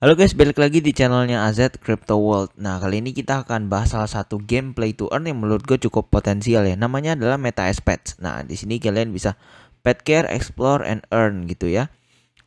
Halo guys, balik lagi di channelnya AZ Crypto World. Nah, kali ini kita akan bahas salah satu game play to earn yang menurut gue cukup potensial ya. Namanya adalah Meta S Pets. Nah, di sini kalian bisa pet care, explore, and earn gitu ya.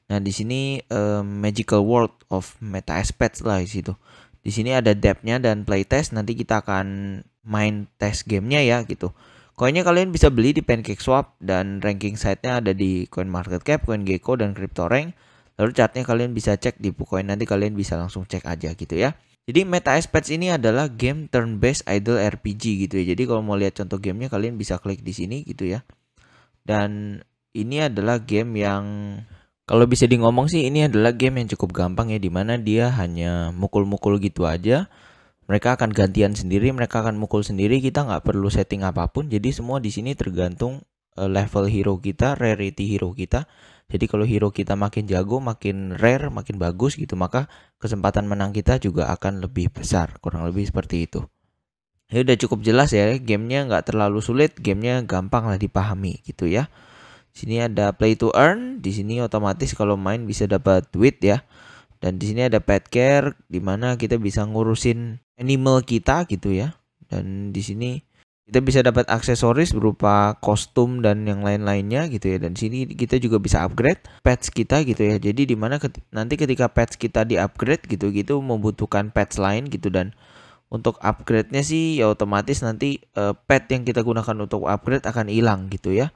Nah, di sini uh, Magical World of Meta S Pets lah di situ. Di sini ada depthnya dan play test. Nanti kita akan main test gamenya ya gitu. Koinnya kalian bisa beli di PancakeSwap dan ranking site-nya ada di CoinMarketCap, CoinGecko, dan CryptoRank. Lalu chartnya kalian bisa cek di Pucoin nanti kalian bisa langsung cek aja gitu ya. Jadi Meta Aspects ini adalah game turn-based idle RPG gitu ya. Jadi kalau mau lihat contoh gamenya kalian bisa klik di sini gitu ya. Dan ini adalah game yang kalau bisa di ngomong sih ini adalah game yang cukup gampang ya dimana dia hanya mukul-mukul gitu aja. Mereka akan gantian sendiri, mereka akan mukul sendiri. Kita nggak perlu setting apapun. Jadi semua di sini tergantung eh, level hero kita, rarity hero kita jadi kalau hero kita makin jago, makin rare, makin bagus gitu, maka kesempatan menang kita juga akan lebih besar. Kurang lebih seperti itu. Ya udah cukup jelas ya, gamenya nggak terlalu sulit, gamenya gampang lah dipahami gitu ya. Sini ada play to earn, di sini otomatis kalau main bisa dapat duit ya. Dan di sini ada pet care, dimana kita bisa ngurusin animal kita gitu ya. Dan di sini kita bisa dapat aksesoris berupa kostum dan yang lain-lainnya gitu ya dan sini kita juga bisa upgrade patch kita gitu ya jadi dimana ket nanti ketika patch kita di upgrade gitu gitu membutuhkan patch lain gitu dan untuk upgrade-nya sih ya otomatis nanti uh, pet yang kita gunakan untuk upgrade akan hilang gitu ya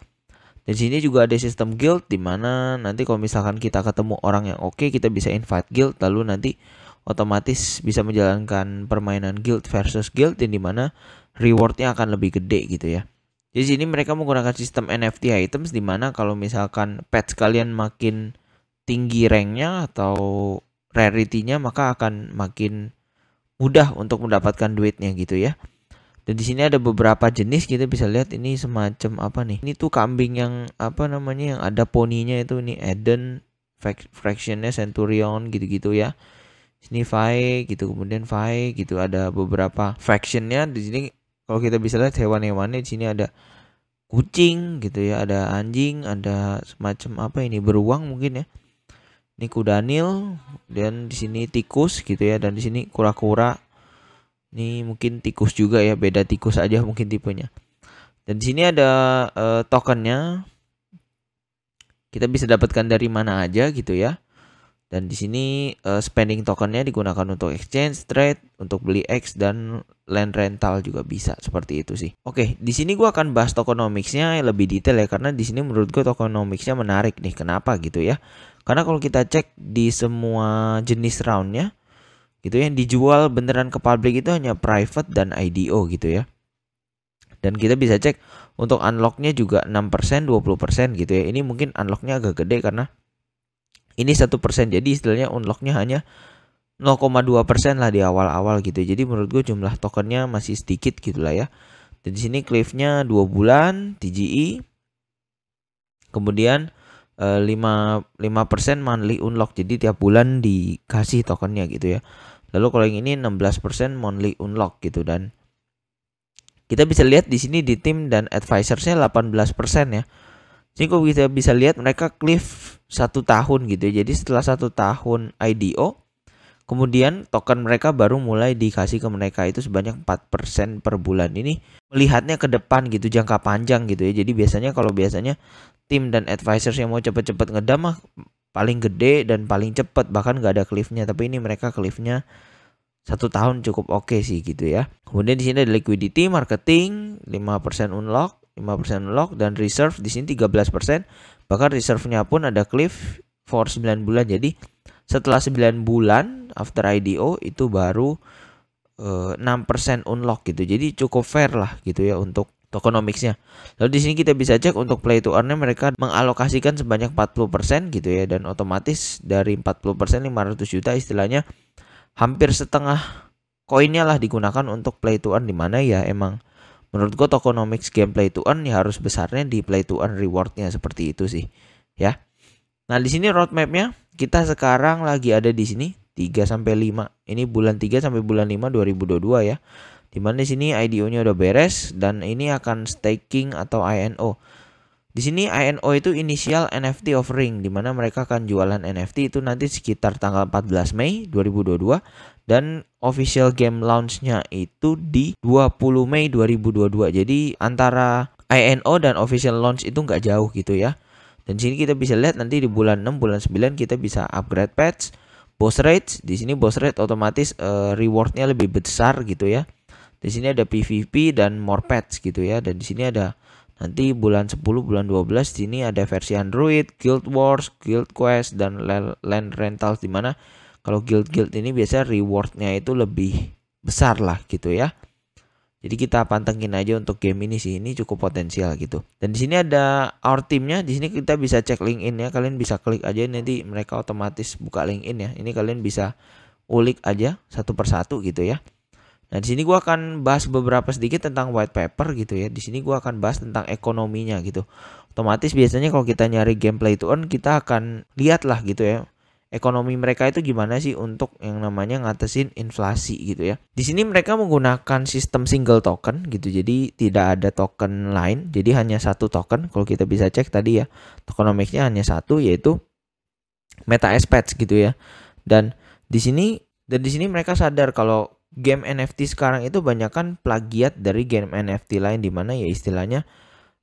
dan sini juga ada sistem guild dimana nanti kalau misalkan kita ketemu orang yang oke okay, kita bisa invite guild lalu nanti otomatis bisa menjalankan permainan guild versus guild yang dimana rewardnya akan lebih gede gitu ya. Jadi sini mereka menggunakan sistem NFT items mana kalau misalkan pet kalian makin tinggi ranknya atau rarity-nya maka akan makin mudah untuk mendapatkan duitnya gitu ya. Dan di sini ada beberapa jenis kita gitu, bisa lihat ini semacam apa nih? Ini tuh kambing yang apa namanya yang ada poninya itu ini Eden fractionnya Centurion gitu-gitu ya sini fi gitu kemudian fi gitu ada beberapa factionnya di sini kalau kita bisa lihat hewan-hewannya di sini ada kucing gitu ya ada anjing ada semacam apa ini beruang mungkin ya ini kuda nil dan di sini tikus gitu ya dan di sini kura-kura ini mungkin tikus juga ya beda tikus aja mungkin tipenya dan di sini ada uh, tokennya kita bisa dapatkan dari mana aja gitu ya dan di sini uh, spending tokennya digunakan untuk exchange, trade, untuk beli X dan land rental juga bisa seperti itu sih. Oke, di sini gua akan bahas tokenomicsnya lebih detail ya karena di sini menurut gua tokenomicsnya menarik nih. Kenapa gitu ya? Karena kalau kita cek di semua jenis roundnya gitu ya, yang dijual beneran ke publik itu hanya private dan IDO gitu ya. Dan kita bisa cek untuk unlocknya juga 6%, 20% gitu ya. Ini mungkin unlocknya agak gede karena ini satu persen jadi istilahnya unlocknya hanya 0,2 persen lah di awal-awal gitu jadi menurut gue jumlah tokennya masih sedikit gitulah ya dan di sini cliffnya dua bulan TGI e. kemudian eh, lima lima persen monthly unlock jadi tiap bulan dikasih tokennya gitu ya lalu kalau yang ini 16 persen monthly unlock gitu dan kita bisa lihat di sini di tim dan advisorsnya 18 persen ya jadi kalau kita bisa lihat mereka cliff satu tahun gitu ya. Jadi setelah satu tahun IDO, kemudian token mereka baru mulai dikasih ke mereka itu sebanyak 4% per bulan. Ini melihatnya ke depan gitu, jangka panjang gitu ya. Jadi biasanya kalau biasanya tim dan advisors yang mau cepet-cepet ngedam paling gede dan paling cepet bahkan gak ada cliffnya. Tapi ini mereka cliffnya satu tahun cukup oke okay sih gitu ya. Kemudian di sini ada liquidity, marketing, 5% unlock, 5% lock dan reserve di sini 13%. Bahkan reserve-nya pun ada cliff for 9 bulan. Jadi setelah 9 bulan after IDO itu baru uh, eh, 6% unlock gitu. Jadi cukup fair lah gitu ya untuk tokenomics-nya. Lalu di sini kita bisa cek untuk play to earn-nya mereka mengalokasikan sebanyak 40% gitu ya dan otomatis dari 40% 500 juta istilahnya hampir setengah koinnya lah digunakan untuk play to earn di mana ya emang menurut gue tokonomics game play to earn ya harus besarnya di play to earn rewardnya seperti itu sih ya nah di sini roadmapnya kita sekarang lagi ada di sini 3 sampai 5 ini bulan 3 sampai bulan 5 2022 ya dimana di sini IDO nya udah beres dan ini akan staking atau INO di sini INO itu initial NFT offering di mana mereka akan jualan NFT itu nanti sekitar tanggal 14 Mei 2022 dan official game launch-nya itu di 20 Mei 2022. Jadi antara INO dan official launch itu nggak jauh gitu ya. Dan sini kita bisa lihat nanti di bulan 6, bulan 9 kita bisa upgrade patch, boss rate. Di sini boss rate otomatis uh, rewardnya lebih besar gitu ya. Di sini ada PVP dan more patch gitu ya. Dan di sini ada Nanti bulan 10, bulan 12 sini ada versi Android, Guild Wars, Guild Quest dan Land Rentals di mana kalau guild-guild ini biasa rewardnya itu lebih besar lah gitu ya. Jadi kita pantengin aja untuk game ini sih, ini cukup potensial gitu. Dan di sini ada our teamnya, di sini kita bisa cek LinkedIn ya. Kalian bisa klik aja nanti mereka otomatis buka link in ya. Ini kalian bisa ulik aja satu persatu gitu ya. Nah, di sini gua akan bahas beberapa sedikit tentang white paper gitu ya. Di sini gua akan bahas tentang ekonominya gitu. Otomatis biasanya kalau kita nyari gameplay itu earn kita akan lihat lah gitu ya. Ekonomi mereka itu gimana sih untuk yang namanya ngatasin inflasi gitu ya. Di sini mereka menggunakan sistem single token gitu. Jadi tidak ada token lain. Jadi hanya satu token. Kalau kita bisa cek tadi ya, Tokenomics-nya hanya satu yaitu Meta Aspects gitu ya. Dan di sini dan di sini mereka sadar kalau game NFT sekarang itu banyak kan plagiat dari game NFT lain di mana ya istilahnya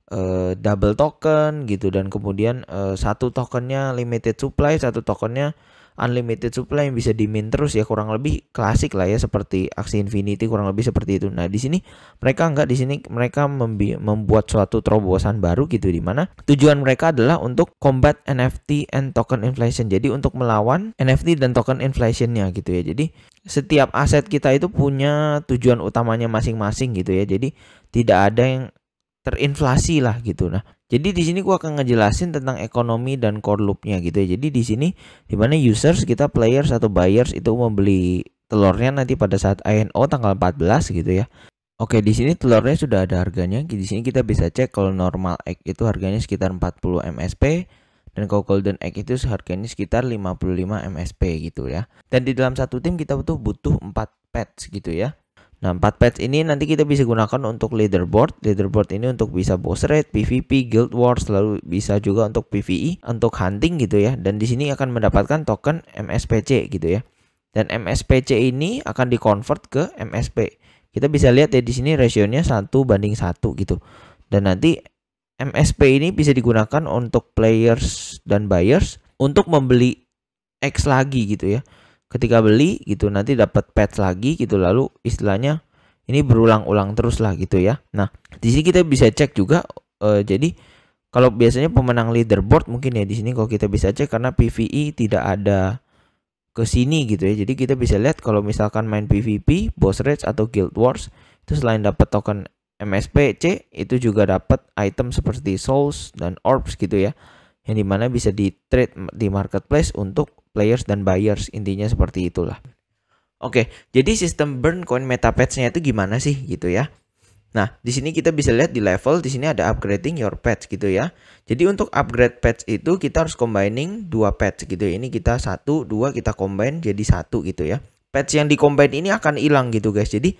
uh, double token gitu dan kemudian uh, satu tokennya limited supply, satu tokennya unlimited supply yang bisa dimin terus ya kurang lebih klasik lah ya seperti aksi infinity kurang lebih seperti itu. Nah, di sini mereka enggak di sini mereka membuat suatu terobosan baru gitu di mana tujuan mereka adalah untuk combat NFT and token inflation. Jadi untuk melawan NFT dan token inflationnya gitu ya. Jadi setiap aset kita itu punya tujuan utamanya masing-masing gitu ya. Jadi tidak ada yang terinflasi lah gitu nah. Jadi di sini gua akan ngejelasin tentang ekonomi dan core loopnya gitu ya. Jadi di sini dimana users kita players atau buyers itu membeli telurnya nanti pada saat INO tanggal 14 gitu ya. Oke, di sini telurnya sudah ada harganya. Di sini kita bisa cek kalau normal egg itu harganya sekitar 40 MSP, dan kalau golden egg itu harganya sekitar 55 MSP gitu ya dan di dalam satu tim kita butuh butuh 4 pets gitu ya Nah, 4 pets ini nanti kita bisa gunakan untuk leaderboard. Leaderboard ini untuk bisa boss raid, PvP, guild wars, lalu bisa juga untuk PvE, untuk hunting gitu ya. Dan di sini akan mendapatkan token MSPC gitu ya. Dan MSPC ini akan di convert ke MSP. Kita bisa lihat ya di sini rasionya satu banding satu gitu. Dan nanti MSP ini bisa digunakan untuk players dan buyers untuk membeli X lagi gitu ya. Ketika beli gitu nanti dapat patch lagi gitu lalu istilahnya ini berulang-ulang terus lah gitu ya. Nah, di sini kita bisa cek juga uh, jadi kalau biasanya pemenang leaderboard mungkin ya di sini kalau kita bisa cek karena PVE tidak ada ke sini gitu ya. Jadi kita bisa lihat kalau misalkan main PVP, boss rage atau guild wars itu selain dapat token MSPC itu juga dapat item seperti souls dan orbs gitu ya yang dimana bisa di trade di marketplace untuk players dan buyers intinya seperti itulah oke jadi sistem burn coin meta nya itu gimana sih gitu ya Nah, di sini kita bisa lihat di level, di sini ada upgrading your patch gitu ya. Jadi untuk upgrade patch itu kita harus combining dua patch gitu. Ini kita satu, dua kita combine jadi satu gitu ya. Patch yang di combine ini akan hilang gitu guys. Jadi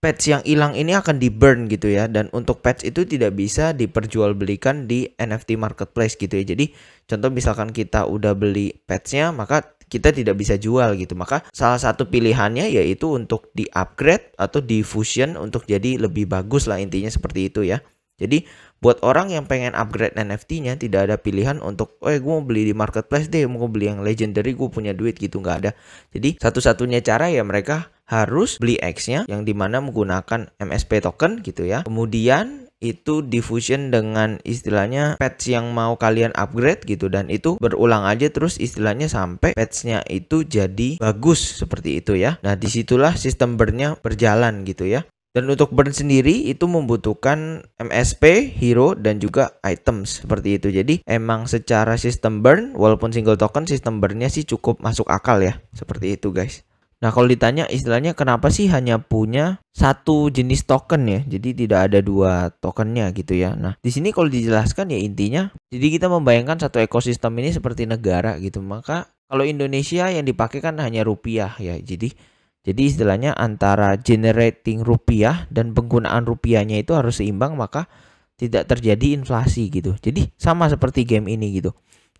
patch yang hilang ini akan di burn gitu ya dan untuk patch itu tidak bisa diperjualbelikan di NFT marketplace gitu ya jadi contoh misalkan kita udah beli patchnya maka kita tidak bisa jual gitu maka salah satu pilihannya yaitu untuk di upgrade atau di fusion untuk jadi lebih bagus lah intinya seperti itu ya jadi buat orang yang pengen upgrade NFT-nya tidak ada pilihan untuk eh oh, ya, gue mau beli di marketplace deh, mau beli yang legendary gue punya duit gitu nggak ada. Jadi satu-satunya cara ya mereka harus beli X-nya yang dimana menggunakan MSP token gitu ya. Kemudian itu diffusion dengan istilahnya patch yang mau kalian upgrade gitu dan itu berulang aja terus istilahnya sampai patchnya itu jadi bagus seperti itu ya nah disitulah sistem burnnya berjalan gitu ya dan untuk burn sendiri itu membutuhkan MSP, hero, dan juga items seperti itu. Jadi emang secara sistem burn, walaupun single token, sistem burnnya sih cukup masuk akal ya. Seperti itu guys. Nah kalau ditanya istilahnya kenapa sih hanya punya satu jenis token ya, jadi tidak ada dua tokennya gitu ya. Nah di sini kalau dijelaskan ya intinya, jadi kita membayangkan satu ekosistem ini seperti negara gitu, maka kalau Indonesia yang dipakai kan hanya rupiah ya, jadi jadi istilahnya antara generating rupiah dan penggunaan rupiahnya itu harus seimbang maka tidak terjadi inflasi gitu. Jadi sama seperti game ini gitu.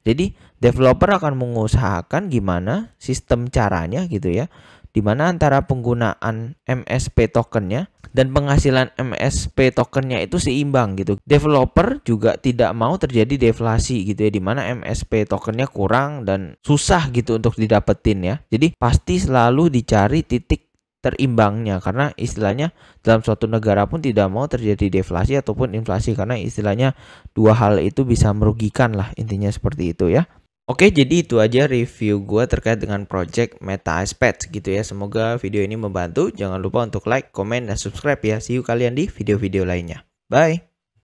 Jadi developer akan mengusahakan gimana sistem caranya gitu ya di mana antara penggunaan MSP tokennya dan penghasilan MSP tokennya itu seimbang gitu. Developer juga tidak mau terjadi deflasi gitu ya, di mana MSP tokennya kurang dan susah gitu untuk didapetin ya. Jadi pasti selalu dicari titik terimbangnya karena istilahnya dalam suatu negara pun tidak mau terjadi deflasi ataupun inflasi karena istilahnya dua hal itu bisa merugikan lah intinya seperti itu ya. Oke, jadi itu aja review gue terkait dengan project Meta Aspect gitu ya. Semoga video ini membantu. Jangan lupa untuk like, komen, dan subscribe ya. See you kalian di video-video lainnya. Bye!